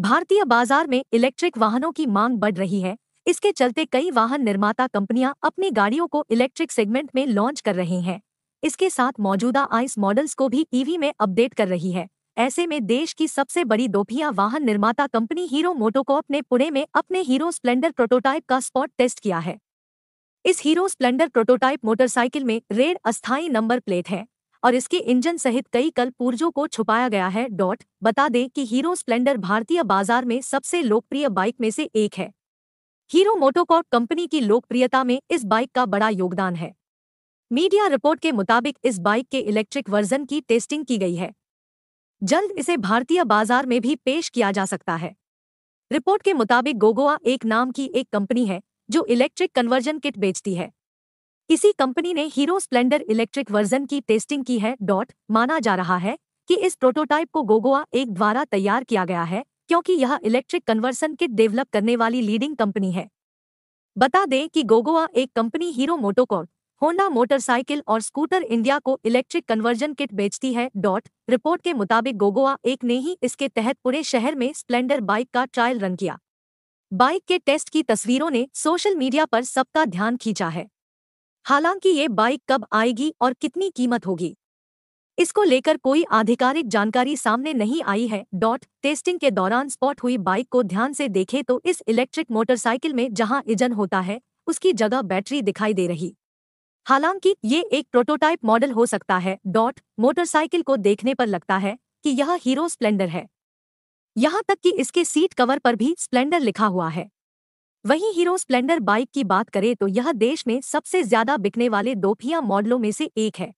भारतीय बाजार में इलेक्ट्रिक वाहनों की मांग बढ़ रही है इसके चलते कई वाहन निर्माता कंपनियां अपनी गाड़ियों को इलेक्ट्रिक सेगमेंट में लॉन्च कर रहे हैं इसके साथ मौजूदा आइस मॉडल्स को भी ईवी e में अपडेट कर रही है ऐसे में देश की सबसे बड़ी दोपहिया वाहन निर्माता कंपनी हीरो मोटोकॉप ने पुणे में अपने हीरो स्प्लेंडर प्रोटोटाइप का स्पॉट टेस्ट किया है इस हीरो स्प्लेंडर प्रोटोटाइप मोटरसाइकिल में रेड अस्थायी नंबर प्लेट है और इसके इंजन सहित कई कल पुर्जों को छुपाया गया है डॉट बता दें कि हीरो स्प्लेंडर भारतीय बाजार में सबसे लोकप्रिय बाइक में से एक है हीरो मोटोकॉर्ट कंपनी की लोकप्रियता में इस बाइक का बड़ा योगदान है मीडिया रिपोर्ट के मुताबिक इस बाइक के इलेक्ट्रिक वर्जन की टेस्टिंग की गई है जल्द इसे भारतीय बाजार में भी पेश किया जा सकता है रिपोर्ट के मुताबिक गोगोआ एक नाम की एक कंपनी है जो इलेक्ट्रिक कन्वर्जन किट बेचती है किसी कंपनी ने हीरो स्प्लेंडर इलेक्ट्रिक वर्जन की टेस्टिंग की है डॉट माना जा रहा है कि इस प्रोटोटाइप को गोगोआ एक द्वारा तैयार किया गया है क्योंकि यह इलेक्ट्रिक कन्वर्सन किट डेवलप करने वाली लीडिंग कंपनी है बता दें कि गोगोआ एक company Hero MotoCorp Honda motorcycle और स्कूटर इंडिया को इलेक्ट्रिक कन्वर्जन किट बेचती है डॉट रिपोर्ट के मुताबिक गोगोआ एक ने ही इसके तहत पूरे शहर में स्प्लेंडर बाइक का ट्रायल रन किया बाइक के टेस्ट की तस्वीरों ने सोशल मीडिया पर सबका ध्यान खींचा है हालांकि ये बाइक कब आएगी और कितनी कीमत होगी इसको लेकर कोई आधिकारिक जानकारी सामने नहीं आई है डॉट टेस्टिंग के दौरान स्पॉट हुई बाइक को ध्यान से देखें तो इस इलेक्ट्रिक मोटरसाइकिल में जहां इंजन होता है उसकी जगह बैटरी दिखाई दे रही हालांकि ये एक प्रोटोटाइप मॉडल हो सकता है डॉट मोटरसाइकिल को देखने पर लगता है कि यह हीरो स्प्लेंडर है यहाँ तक कि इसके सीट कवर पर भी स्प्लेंडर लिखा हुआ है वहीं हीरो स्प्लेंडर बाइक की बात करें तो यह देश में सबसे ज्यादा बिकने वाले दोपहिया मॉडलों में से एक है